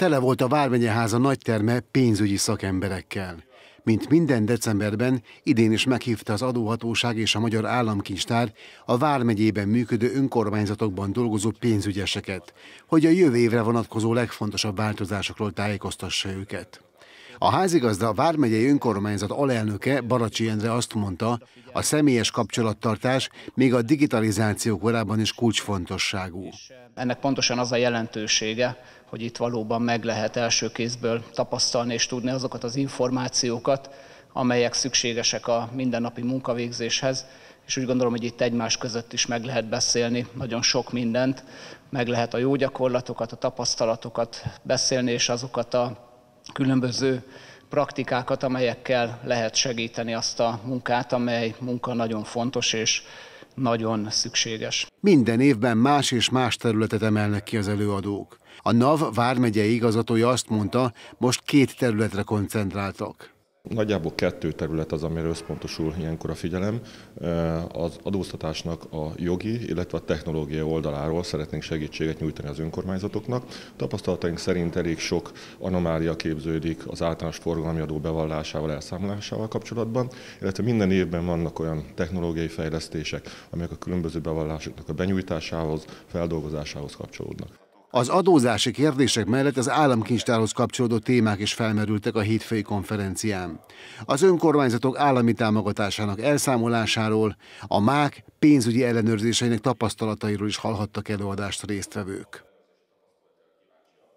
Tele volt a nagy nagyterme pénzügyi szakemberekkel. Mint minden decemberben, idén is meghívta az adóhatóság és a Magyar Államkincstár a Vármegyében működő önkormányzatokban dolgozó pénzügyeseket, hogy a jövő évre vonatkozó legfontosabb változásokról tájékoztassa őket. A házigazda a Vármegyei Önkormányzat alelnöke Baracsi Endre azt mondta, a személyes kapcsolattartás még a digitalizáció korában is kulcsfontosságú. Ennek pontosan az a jelentősége, hogy itt valóban meg lehet első kézből tapasztalni és tudni azokat az információkat, amelyek szükségesek a mindennapi munkavégzéshez, és úgy gondolom, hogy itt egymás között is meg lehet beszélni nagyon sok mindent, meg lehet a jó gyakorlatokat, a tapasztalatokat beszélni, és azokat a különböző praktikákat, amelyekkel lehet segíteni azt a munkát, amely munka nagyon fontos és nagyon szükséges. Minden évben más és más területet emelnek ki az előadók. A NAV vármegyei igazatója azt mondta, most két területre koncentráltak. Nagyjából kettő terület az, amire összpontosul ilyenkor a figyelem. Az adóztatásnak a jogi, illetve a technológiai oldaláról szeretnénk segítséget nyújtani az önkormányzatoknak. Tapasztalataink szerint elég sok anomália képződik az általános forgalmi adó bevallásával, elszámolásával kapcsolatban, illetve minden évben vannak olyan technológiai fejlesztések, amelyek a különböző bevallásoknak a benyújtásához, feldolgozásához kapcsolódnak. Az adózási kérdések mellett az államkincstárhoz kapcsolódó témák is felmerültek a hétfői konferencián. Az önkormányzatok állami támogatásának elszámolásáról, a MÁK pénzügyi ellenőrzéseinek tapasztalatairól is hallhattak előadást résztvevők.